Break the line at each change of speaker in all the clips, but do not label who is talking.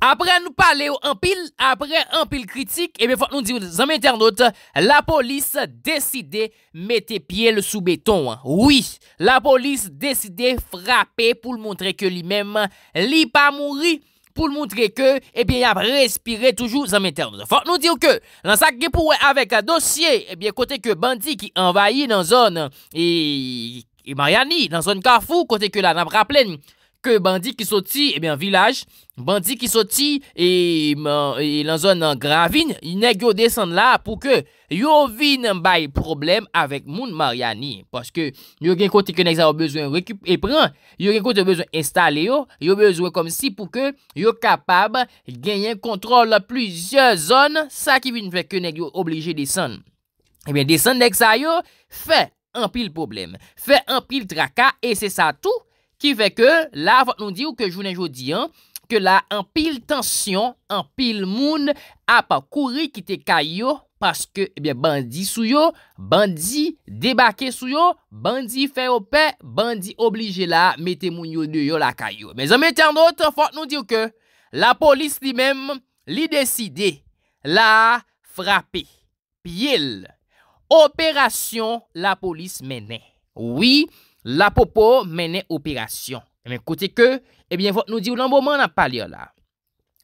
Après nous parler en pile, après en pile critique, et eh bien faut nous dire aux internautes, la police décidé mettre pied le sous béton. Hein. Oui, la police décidé frapper pour montrer que lui-même, lui pas mourir pour montrer que, eh bien, il a respiré toujours en interne. Faut nous dire que, dans ça qui pour avec un dossier, eh bien, côté que bandit qui envahit dans zone, et, et Mariani, dans zone Carrefour, côté que la n'a pas Ke bandi ki soti, ebyen, eh vilaj, bandi ki soti, e, e lan zon nan gravine, nek yo desen la pou ke yo vine mbay problem avek moun mariani. Paske yo gen kote ke nek zan yo bezwen rekup, e pran, yo gen kote yo bezwen installe yo, yo bezwen kom si pou ke yo kapab genyen kontrol la plizye zon sa ki vine fek ke nek yo oblije desen. Ebyen, desen nek zan yo, fe anpil problem, fe anpil traka, e se sa tout, Ki fe ke la fote nou di ou ke jounen jodi an, ke la an pil tansyon, an pil moun apakouri kite kayo, paske ebyen eh bandi sou yo, bandi debake sou yo, bandi fe opè, bandi oblije la metemounyo de yo la kayo. Me zan meten an not, fote nou di ou ke, la polis li menm li deside la frape, pi el. Operasyon la polis menen, wii, La popo menen operasyon. Emen kote ke, ebyen eh fote nou di ou lombo man apal yo la.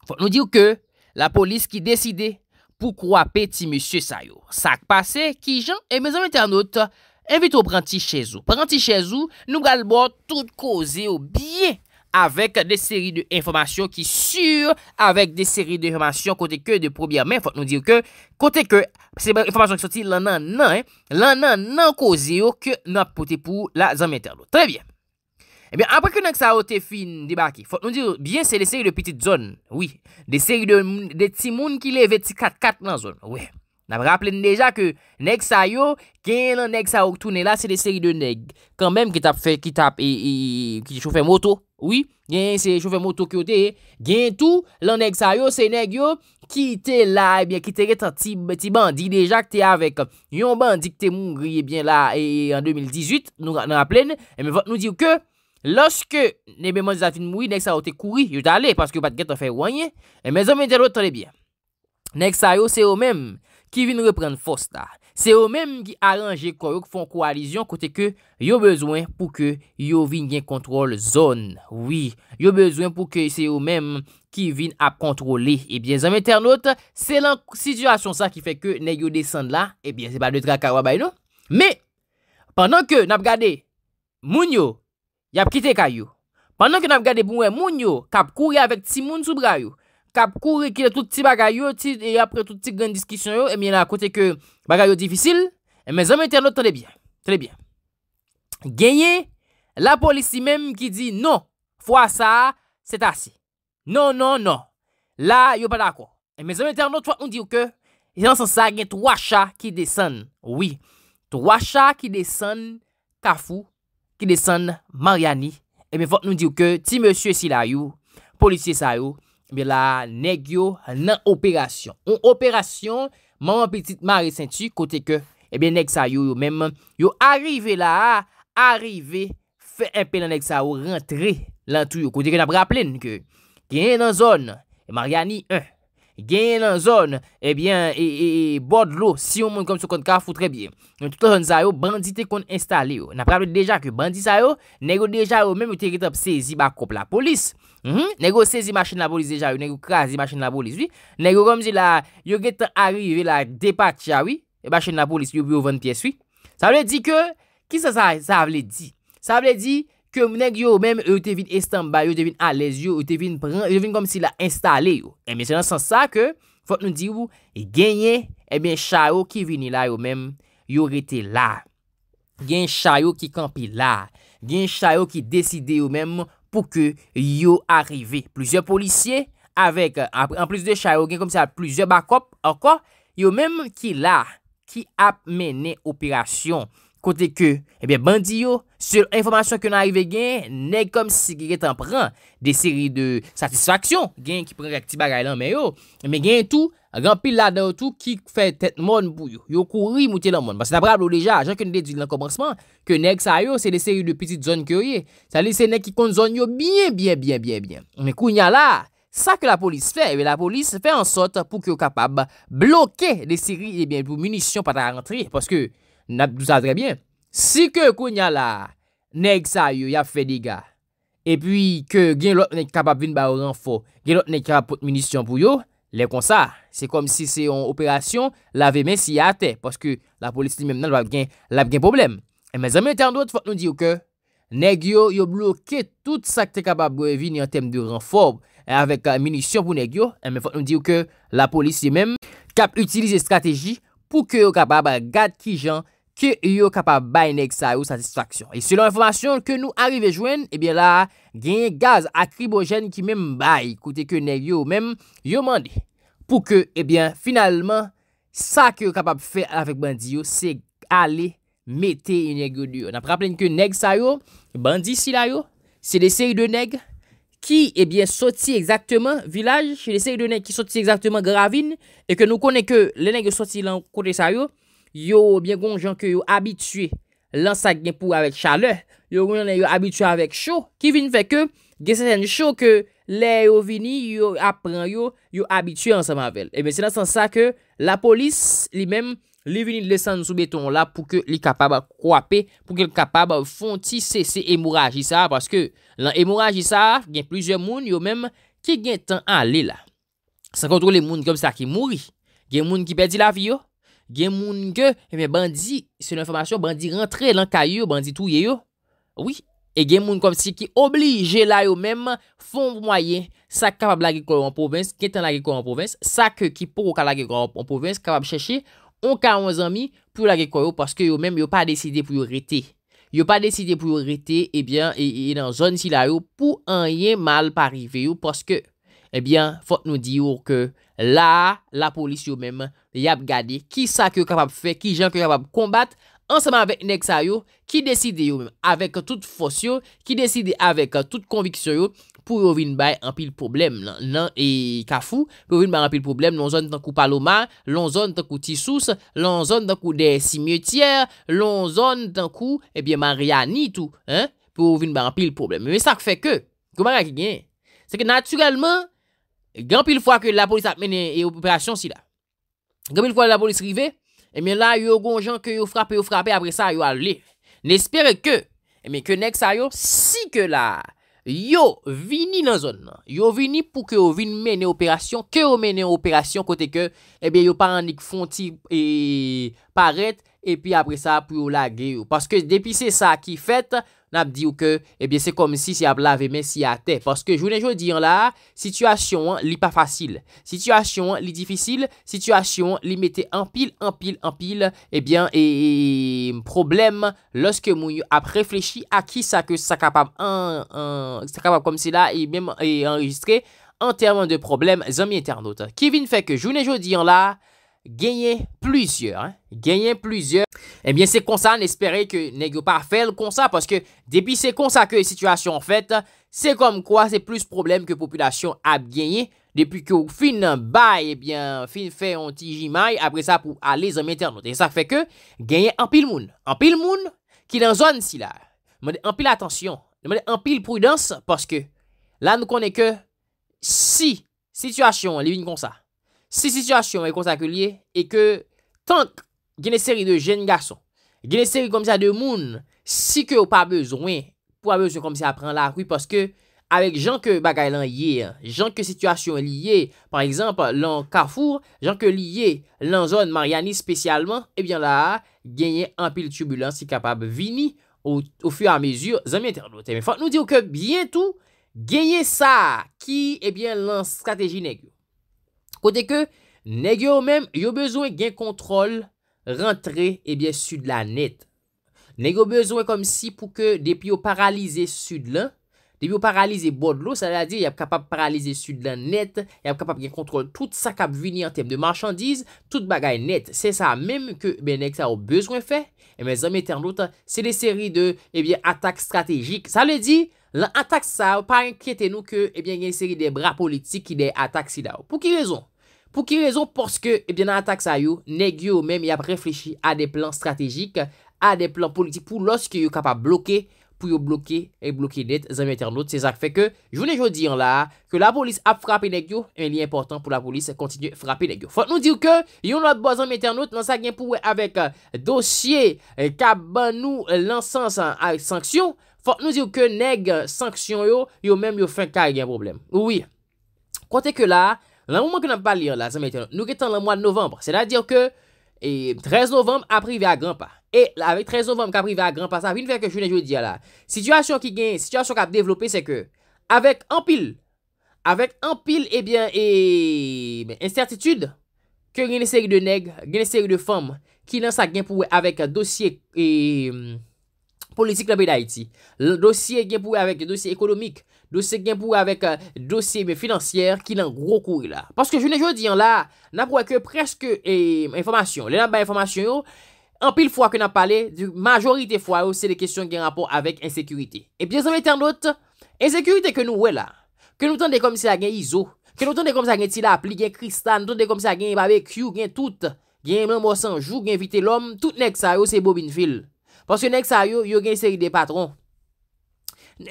Fote nou di ou ke, la polis ki deside pou kwape ti monsye sayo. Sak pase ki jan e mezan metanot invite ou pranti chezou. Pranti chezou nou galbo tout koze ou biye. Avèk de seri de informasyon ki sur, avèk de seri eh de informasyon kote ke de probyar men, fòt nou dir ke, kote ke sebe informasyon ki soti lan nan nan, lan nan nan koze yo ke nan pote pou la zanm interno. Trè bie. Ebyen, apreke nan ki sa ote fin dibaki, fòt nou dir, bie se de seri de piti zon, wè, de seri de ti moun ki leve ti kat kat nan zon, wè. N ap rappelene deja ke nek sa yo, gen yon nek sa yo, toune la se de seri de neg, kanmem ki tap, ki tap, e, e, e, ki choufe moto, oui, gen yon se choufe moto ki yo te, gen tou, lan nek sa yo, se neg yo, ki te la, ebyen, ki te get an ti bandi, deja ki te avek, yon bandi ki te moun, ebyen la, e en 2018, nou rappelene, e me vat nou diyo ke, loske nebe man zafin moui, nek sa yo te kouri, yo ta le, paske yo pat get an fe wanyen, e me zan men terotrebyen. Nek sa yo se yo menm, Ki vin repren fos ta. Se yo menm ki aranje eh kon yo ki fon koalizyon kote ke yo bezwen pou ke yo vin gen kontrol zon. Oui, yo bezwen pou ke se yo menm ki vin ap kontrole. Ebyen zon menter not, se lan situasyon sa ki feke ne yo desen la, ebyen se ba de tra kar wabay nou. Me, pandan ke nap gade moun yo, yap kite kayo. Pandan ke nap gade pou mwen moun yo, kap kouye avek ti moun soubra yo. kap koure ki de tout ti bagay yo, ti e apre tout ti gen diskisyon yo, e mi an akote ke bagay yo difisil, e men zan men terno, tene bien, tene bien, genye, la polisi men ki di, non, fwa sa, se tasi, non, non, non, la, yo pa da kwa, e men zan men terno, fwa nou diyo ke, yon san sa gen, tou wacha ki desen, oui, tou wacha ki desen, kafou, ki desen, mariani, e mi fwa nou diyo ke, ti monsye si la yo, polisye sa yo, ti monsye si la yo, Ebe la neg yo nan operasyon On operasyon Man an petit ma resenti kote ke Ebe eh neg sa yo yo menman Yo arrive la Arrive Fe enpe nan neg sa yo Rentre lan tou yo Kote ke nan praplen Ke gen nan zon Eman gani an Genye nan zon, ebyen, e, e, e, borde lo, si yon moun kom se kon ka, foute rebyen. Nou, touta zon zay yo, bandite kon installe yo. Na prave deja ke bandi zay yo, negyo deja yo, mèm yo te get ap sezi bakop la polis. Mh, mh, negyo sezi machin la polis deja yo, negyo krasi machin la polis, yi. Negyo kom zi la, yo get a avi, yo ve la depati ya, yi. Eba, machin la polis, yo be yo vant piyes, yi. Sa vle di ke, ki sa zay, sa vle di? Sa vle di... Kè mwenèk yo mèm, yo te vin estanbay, yo te vin alèz, yo te vin pran, yo te vin kom si la instale yo. E mwen se lan san sa ke, fote nou di wou, e genye, e ben chayou ki vini la yo mèm, yo rete la. Gen chayou ki kampi la, gen chayou ki deside yo mèm pou ke yo arrive. Plouzyèr polisye, en plouzyèr chayou gen kom si la plouzyèr bakop, anko, yo mèm ki la, ki ap mène operasyon. kote ke, ebyen bandi yo, sur informasyon ke nan arrive gen, neg kom si giret an pran, de seri de satisfaksyon, gen ki pran rekti bagay lan me yo, me gen tou, gen pil la da ou tou ki fe tet mon pou yo, yo kouri mouti lan mon, ba se tabrable ou deja, jen ke ne de di lan komprasman, ke neg sa yo, se de seri de piti zon kyo ye, sa li se neg ki kon zon yo bien, bien, bien, bien, bien, bien, me kounya la, sa ke la polis fe, ebyen la polis fe ansot pou ki yo kapab bloke de seri, ebyen, pou munisyon pata rentri, poske, N ap dousa drebyen. Si ke konya la, neg sa yo yap fediga, epwi ke gen lot nek kapap vin ba ou renfo, gen lot nek kapap pot munisyon pou yo, le kon sa. Se kom si se yon operasyon, la ve men si ate, poske la polisi di men nan lap gen problem. Emen zanmen ten an doot, fote nou diyo ke, neg yo yo bloke tout sa ke te kapap goye vin en tem de renfo, emen e fote nou diyo ke, la polisi di men kap utilize strategi pou ke yo kapap gade ki jan ke yo kapab bay neg sa yo sa distraksyon. E selon informasyon ke nou arrive jwen, ebyen la genye gaz akribogen ki menm bay, kote ke neg yo menm yo mande. Pou ke, ebyen, finalman, sa ke yo kapab fe avèk bandi yo, se ale mette yon neg yo diyo. Na praplen ke neg sa yo, bandi si la yo, se de seri de neg, ki ebyen soti eksaktman vilaj, se de seri de neg ki soti eksaktman gravine, e ke nou konen ke le neg soti lankote sa yo, yo byen kon jan ke yo abitue lan sa gen pou avèk chaleur, yo kon jan le yo abitue avèk chou, ki vin fèk ke gen sè sèn chou ke le yo vini, yo apren yo, yo abitue ansèm avèl. E men sè nan sèn sa ke la polis li men li vini lè san sou beton la pou ke li kapab a kwape, pou ke li kapab a fontise se emouraj isa, paske lan emouraj isa gen plizye moun yo men ki gen tan alè la. San kontro le moun kom sa ki mouri, gen moun ki perdi la vi yo, Gen moun ke, e eh men bandi, se l'informasyon, bandi rentre lankay yo, bandi touye yo, oui, e gen moun kom si ki oblije la yo men, fon mwayen, sak kapab lagekoy yo an povense, ketan lagekoy yo an povense, sak ki pou ka lagekoy yo an povense, kapab cheshe, on ka wazan mi pou lagekoy yo, paske yo men yo pa deside pou yo rete, yo pa deside pou yo rete, eh e bien, e nan zon si la yo, pou anye mal parive yo, paske... Ebyen, fote nou di yo ke la, la polis yo mèm, yab gade, ki sa ke yo kapap fe, ki jan ke yo kapap kombat, anseman vek nek sa yo, ki deside yo mèm, avek tout fos yo, ki deside avek tout konviksyon yo, pou yo vin bay anpil problem nan, nan e kafou, pou yo vin bay anpil problem, lon zon tenkou paloma, lon zon tenkou tisous, lon zon tenkou de simyotièr, lon zon tenkou, ebyen, maryani tout, pou yo vin bay anpil problem. Mwen sa ke feke, kouman a ki gen, seke naturalman, Gampil fwa ke la polis ap mene e operasyon si la. Gampil fwa la polis rive, eme la yo gonjan ke yo frape, yo frape, apre sa yo ale. Nespere ke, eme kenex a yo, si ke la, yo vini nan zon nan. Yo vini pou ke yo vini mene operasyon, ke yo mene operasyon, kote ke, eme yo paranik fonti e paret, epi apre sa pou yo lage yo. Paske depi se sa ki fete, n'a dit que eh bien c'est comme si si à lavé mais si à terre parce que journée jodi hein, là situation hein, li pas facile situation li difficile situation li en pile en pile en pile eh Et bien et, problème lorsque vous a réfléchi à qui ça que ça capable capable comme si et même enregistré en termes de problèmes amis internautes qui fait que journée jodi hein, là gagner plusieurs. Hein. Gagner plusieurs. Eh bien, c'est comme ça, N'espérez que ne pas fait comme ça, parce que depuis c'est comme ça que la situation en fait, c'est comme quoi c'est plus problème que la population a gagné. Depuis que fin eh bien, fin fait un petit jimaï, après ça, pour aller en internaute. Et ça fait que, gagner un pile monde. Un pile monde qui dans zone si là. Un pile attention. Un pile prudence, parce que là, nous connaissons que si situation est comme ça. Se situasyon e kontak liye, e ke tank geneseri de jen gason, geneseri komse a demoun, si ke ou pa bezwen, pou a bezwen komse apren la, oui, poske, avek jan ke bagay lan yi, jan ke situasyon liye, par exemple, lan Kafour, jan ke liye lan zon Mariani spesyalman, ebyen la, genye an pil tubulan si kapab vini, ou fuy a mezur, zan mi enten, fote nou diyo ke byen tou, genye sa, ki, ebyen lan strateji negli. Kote ke, neg yo men, yo bezwen gen kontrol rentre, ebyen, sud lan net. Neg yo bezwen kom si pou ke depi yo paralize sud lan, depi yo paralize bodlo, sa la di, yap kapap paralize sud lan net, yap kapap gen kontrol tout sa kap vini an tem de marchandiz, tout bagay net. Se sa, menm ke, ebyen, nek sa ou bezwen fe, ebyen, zanm etan loutan, se de seri de, ebyen, atak strategik. Sa le di, lan atak sa ou pa enkyete nou ke, ebyen, gen seri de bra politik ki de atak si la ou. Pou ki rezon? pou ki rezon porske, ebyen eh nan atak sa yo, neg yo men mi ap reflechi a de plan strategik, a de plan politik, pou loske yo kapap blokke, pou yo blokke, e eh, blokke net zanmye ternout, sezak feke, jounen joun diyon la, ke la polis ap frape neg yo, en li important pou la polis kontinye frape neg yo. Fote nou diyo ke, yo not boz anmye ternout, nan sa gen pou we avek eh, dosye, ka ban nou lansans an, a sanksyon, fote nou diyo ke neg sanksyon yo, yo men yo fin kage gen problem. Ouwi, kote ke la, La mouman kè nan pa li an la, zan mwen ten, nou kè tan e, e, la mouan novembre. Sè da diyo kè 13 novembre aprive a granpa. E avek 13 novembre kè aprive a granpa, sa vin fèk kè jounen joun diya la. Sityasyon kè gen, sityasyon kè ap devlopè, sè kè, avek an pil, avek an pil, ebyen, e... e certitude, kè gen eseri de neg, gen eseri de fèm, ki nan sa gen pouwe avek dosye politik la bè d'Haïti. Dosye gen pouwe avek dosye ekonomik, Dose gen pou avek dosye financier ki nan grokou ila. Panske jounen jodi an la, nan pou ake preske informasyon. Le nan ba informasyon yo, an pil fwa ke nan pale, majorite fwa yo se de kestyon gen rapor avek ensekurite. E pye zanme ternot, ensekurite ke nou we la. Ke nou tonde komse a gen izo. Ke nou tonde komse a gen tila apli, gen kristan. Tonde komse a gen babek yu, gen tout. Gen men mwosan jou, gen vite lom. Tout nek sa yo se bo bin fil. Panske nek sa yo, yo gen seri de patron.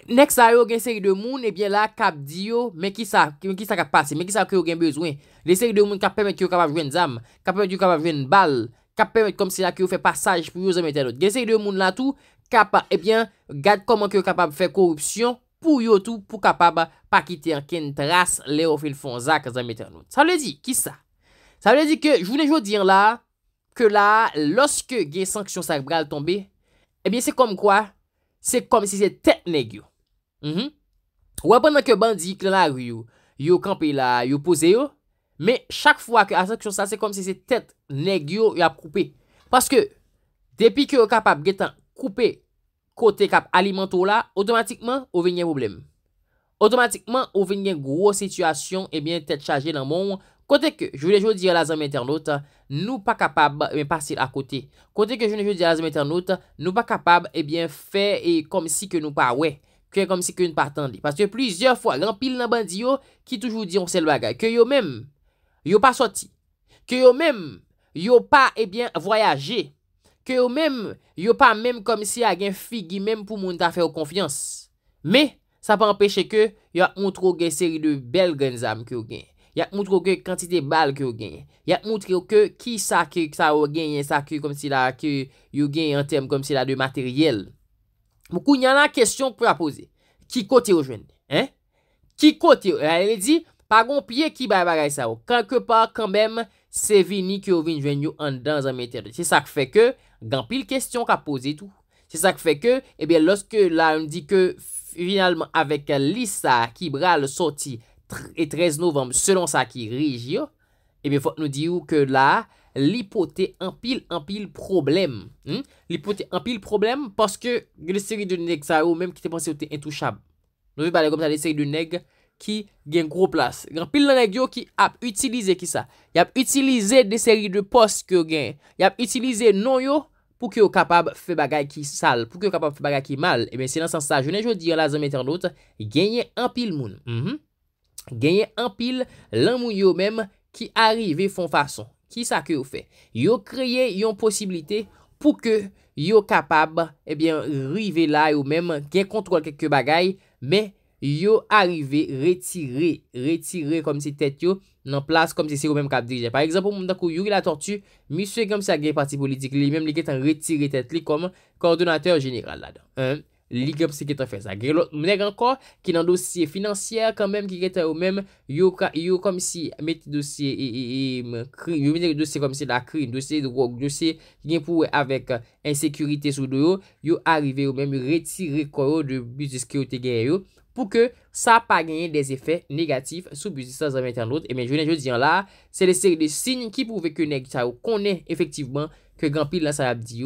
Nek sa yo gen seri de moun, ebyen eh la, kap diyo, men ki sa, men ki sa kap pase, men ki sa ki yo gen bezwen. Gen seri de moun kap pemet ki yo kapap vwen zam, kap pemet ki yo kapap vwen bal, kap pemet kom se la ki yo fe passage pou yo zanmete anot. Gen seri de moun la tou, kap, ebyen, eh gade koman ki yo kapap fe korupsyon pou yo tou, pou kapap pa ki terken tras leofil fonzak zanmete anot. Sa le di, ki sa? Sa le di ke, jvoune jo dir la, ke la, loske gen sanksyon sakbral tombe, ebyen eh se kom kwa? Se kom se se tet negyo. Ou mhm. apan nan ke bandi yi klanag yu, yu kampi la, yu pose yo, me chak fwa ke asan ki chon sa, se kom se se tet negyo yu ap koupe. Paske, depi ki yo kapap getan koupe kote kap alimento la, otomatikman, ou venyen problem. Otomatikman, ou venyen gwo situasyon, ebyen, eh tet chaje nan moun, Kote ke jounen joun di a la zam internet, nou pa kapab men eh pasil a kote. Kote ke jounen joun di a la zam internet, nou pa kapab, ebyen, fe e kom si ke nou pa we. Ke kom si ke nou pa tendi. Paske plizye fwa, gen pil nan bandi yo, ki toujou di yon sel bagay. Ke yo men, yo pa soti. Ke yo men, yo pa, ebyen, voyaje. Ke yo men, yo pa men kom si agen figi men pou moun ta fe ou konfians. Me, sa pa empeshe ke yo an tro gen seri de bel gen zam ki yo gen. Yat moutre ou ke kantite bal ki ou genye. Yat moutre ou ke ki sa ki sa ou genye sa ki kom si la ki ou genye an tem kom si la de materyel. Moukou, nyan la kestyon pou apose. Ki kote ou jwen? Eh? Ki kote ou? E alè di, pa gon pye ki bay bagay sa ou. Kankè pa, kanbèm, se vini ki ou vini jwen yo an dan zanmèter. Se sa kfe ke, gan pil kestyon ka pose tout. Se sa kfe ke, ebyen, lòske la, lòske la, lòske la, lòske la, lòske la, lòs 13 novem, selon sa ki rije yo, ebe, fote nou diyo ke la, lipo te anpil, anpil problem, hm, lipo te anpil problem, paske, gen de seri de neg sa yo, menm ki te pense ou te intouchab, nou ve pale komta de seri de neg ki gen gro plas, gen anpil de neg yo ki ap utilize ki sa, yap utilize de seri de pos ki gen, yap utilize non yo pou ki yo kapab fe bagay ki sal, pou ki yo kapab fe bagay ki mal, ebe, se lan san sa, genen joun diyo la, zanm internot, genye anpil moun, hm, hm, genye an pil lan moun yo menm ki arive fon fason. Ki sa ke yo fe? Yo kreye yon posibilite pou ke yo kapab ebyen rive la yo menm gen kontrol kek ke bagay, men yo arive retire, retire kom se tet yo nan plas kom se se yo menm kap dirije. Par ekzampou moun da kou yori la tortu, miswe genm sa gen partit politik li, li menm li ketan retire tet li kom kordonater jeniral la dan. Un. ligap se ketan fè sa. Gè lò, mnèk ankon, ki nan dosye financièr, kan mèm, ki ketan ou mèm, yo kom si met dosye, e, e, yo mèm dosye kom si la kri, dosye, yo mèm dosye, gen pou wè avèk, en sekurite sou do yo, yo arrive ou mèm, retire kwa yo, de buzis ki yo te gen yo, pou ke sa pa genye des efè negatif, sou buzis sa zanmète an lòt. E mè, jounè, jounè diyan la, se lè seri de sin, ki pou vè kè nèk sa ou, konè efektivman, ke gampil la sa abdi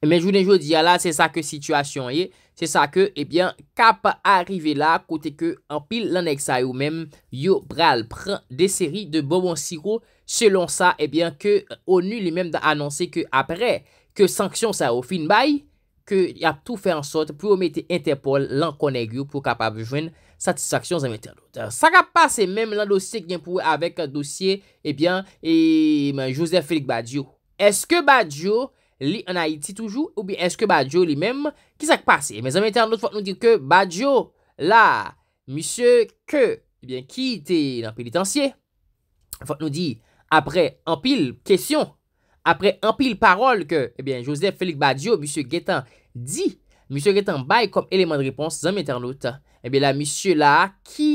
Menjou denjou diya la, se sa ke situasyon ye, se sa ke, ebyen, kap a arrive la, kote ke, an pil lanek sa yo men, yo bral pran, de seri de bonbon siro, selon sa, ebyen, ke, onu li men da anonsen, ke apre, ke sanksyon sa yo finbay, ke, ya tout fe ansot, pou omete interpol, lan konen yo, pou kap a bejwen, satsasyon zanmete anot. Sa kap pa, se men, nan dosye gen pou, avek dosye, ebyen, eh e, man, Josef Félix Badiou. Eske Badi Li an Haiti toujou ou bi eske Badiou li menm? Ki sak pase? E mè zan mè ternout fote nou di ke Badiou la. Misyè ke, e eh bè ki te nan pelitansye. Fote nou di apre an pil kesyon. Apre an pil parol ke, e eh bè, Joseph Félix Badiou, misyè Gétan, di. Misyè Gétan baye kom eleman de repons zan mè ternout. E bè la misyè la ki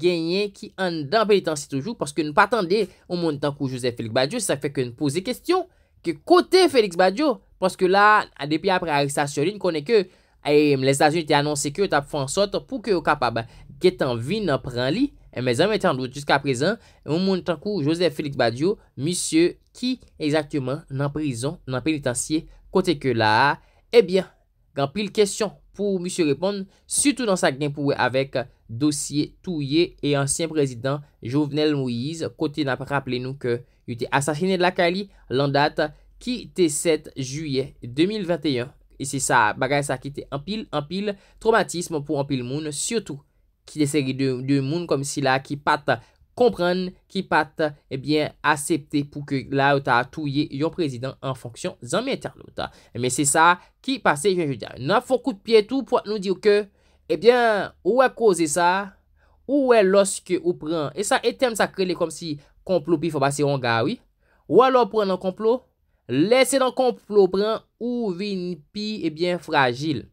genye ki an dan pelitansye toujou. Paske nou patande ou moun tankou Joseph Félix Badiou. Sa fè ke nou pose kesyon. ke kote Félix Badiou, pwoske la, depi apre arrestasyon li, n kone ke, ay m e, lestasyon ti anonsè ke, tap fwansot, pou ke yo kapab, getan vi nan pran li, e me zanm etan do, tuska prezan, moun moun tankou, José Félix Badiou, misye ki, exaktèman, nan prison, nan penitansye, kote ke la, ebyen, eh gan pri l kèsyon, pou misye repon, sütou nan sa genpouwe, avek, dosye touye e ansyen prezident Jovenel Moïse kote nan pa rappele nou ke yote asasine de la Kali lan date ki te 7 juye 2021. E se sa bagay sa ki te empil, empil, traumatisme pou empil moun, siotou ki de seri de moun kom si la ki pat kompren, ki pat, ebyen, eh asepte pou ke la ou ta touye yon prezident an fonksyon zanmèter nou ta. Eme se sa ki pase, jen je diyan, nan fon koute pi etou pou at nou diyo ke Ebyen, ou e koze sa, ou e loske ou pran, e sa etem sakrele kom si konplo pi fwa basi rongawi, ou alo pran nan konplo, lese nan konplo pran ou vin pi ebyen fragil.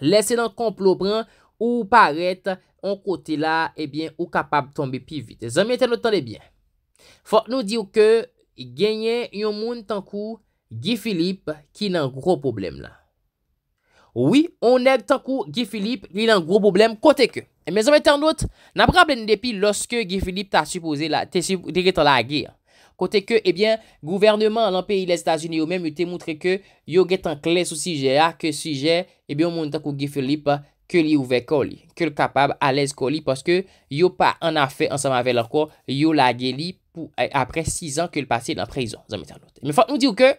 Lese nan konplo pran ou paret an kote la ebyen ou kapab tombe pi vit. Zanmye ten notan de byen, fwa nou diw ke genye yon moun tankou Gi Philippe ki nan gro problem la. Oui, on net tankou Gifilip li lan gro boblem kote ke. E me zanmete anot, nan prable ne depi loske Gifilip ta supose te getan la agye. Kote ke, ebyen, gouvernement lan peyi le Etats-Unis yo menm te moutre ke yo getan kles sou sije a, ke sije, ebyen, on net tankou Gifilip ke li ouve koli. Ke li kapab alez koli, poske yo pa an afe ansama ve la kwa, yo la agye li apre 6 an ke li pase nan prezon, zanmete anot. Me fote nou di ou ke?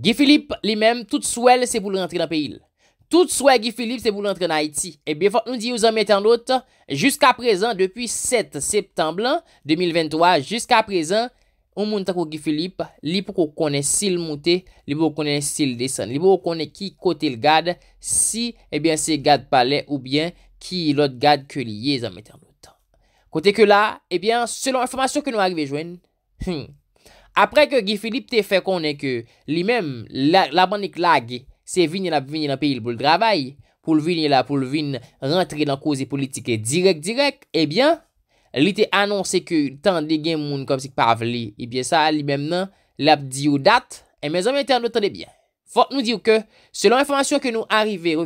Gifilip li men, tout souèl se pou l rentre nan peyil. Tout souèl Gifilip se pou l rentre nan Haiti. Ebyen, eh fòk nou diye ou zan mette an lot, Jusk aprezen, depi 7 septemblan 2023, Jusk aprezen, ou moun tako Gifilip, Li pou konè sil moutè, li pou konè sil desen. Li pou konè ki kote l gade, Si, ebyen, eh se gade pale, Ou byen, ki l od gade ke li ye zan mette an lot. Kote ke la, ebyen, eh selon informasyon ke nou arrive jwen, Hmm... apre ke gifilip te fe konen ke li mem, la banik lag se vinye la vinye lan peyi l pou l drabay, pou l vinye la pou l vinye rentre lan kouze politike direk direk, ebyen, eh li te anonsen ke tan de gen moun kom si k paveli, ebyen eh sa li mem nan, lap di ou dat, e eh, men zanm enten anotan debyen. Fok nou di ou ke, selon informasyon ke nou arive,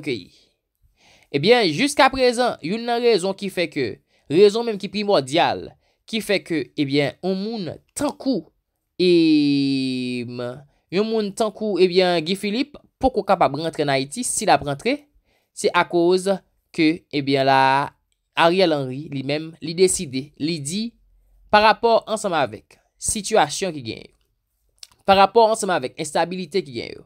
ebyen, jusqu'a prezen, yon nan rezon ki fe ke, rezon menm ki primordial, ki fe ke, ebyen, ou moun, tankou, E, yon moun tankou, ebyen, eh Guy Philippe, poko kapap rentre na iti, si la rentre, se a koz ke, ebyen la, Ariel Henry, li men, li deside, li di, par rapport ansama vek, situasyon ki gen yo, par rapport ansama vek, instabilite ki gen yo.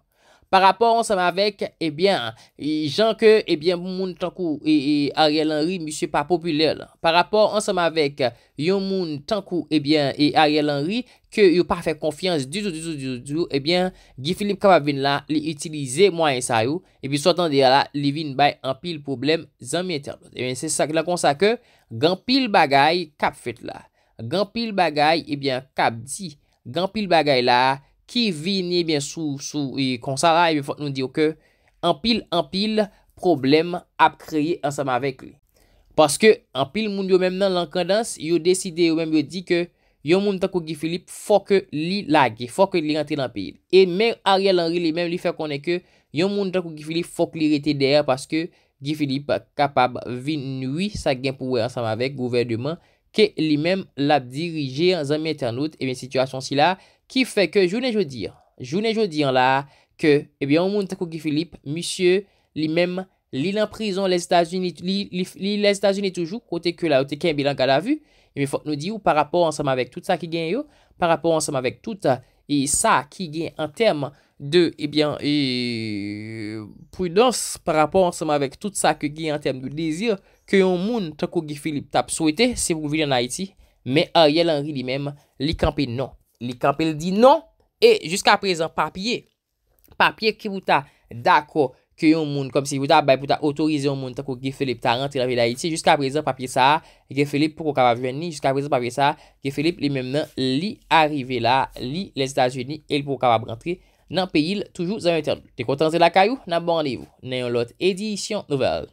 Par rapor ansem avek, ebyen, eh jank eh, e, ebyen, eh moun tankou e Ariel Henry, misye pa populel. Par rapor ansem avek, yon moun tankou, ebyen, e Ariel Henry, ke yon pa fek konfians du du du du du du, ebyen, Gifilip Kapavin la, li itilize mwen sa yo, ebyen, sotan de la, li vin bay an pil problem zan mi internet. Ebyen, se sak lan konsa ke, gan pil bagay kap fet la, gan pil bagay, ebyen, kap di, gan pil bagay la, ki vinye sou e, konsara, ebe fote nou diyo ke, anpil anpil problem ap kreye ansama vek li. Paske anpil moun yo men nan lankandans, yo deside yo men yo di ke, yon moun tako Gifilip fote li lage, fote li rentre nan piyid. E men Ariel Henry li men li fote konen ke, yon moun tako Gifilip fote li rete dera, paske Gifilip kapab vin nwi sa genpouwe ansama vek, gouvernement, ke li men la dirije ansame etanout, ebe situasyon si la, Ki fè ke jounen joudiyan, jounen joudiyan la ke ebyan ou moun tako ki Filip, misye li menm li lan prizon le Stasiunitoujou, kote ke la, kote ke yon bilan gala vu, e mi fòk nou di ou par rapport anseman vek tout sa ki gen yo, par rapport anseman vek tout e, sa ki gen an tem de, ebyan, e pwidons par rapport anseman vek tout sa ki gen an tem de lézir ke yon moun tako ki Filip tap souwete se vou vile nan Haiti, me a yel anri li menm li kampe non. li Kampel di nan, e, jiska prezen papye, papye ki wou ta, dako, ki yon moun, kom si wou ta bay, wou ta otorize yon moun, tako Ghefilippe ta rentre la ve la itse, jiska prezen papye sa, Ghefilippe pou ka va veni, jiska prezen papye sa, Ghefilippe li menmen, li arrive la, li le Zita Zini, el pou ka va rentre, nan peyil, toujou zan yon tern. Te kontan se la kayou, nan bon anew, nan yon lot, edisyon nouvel.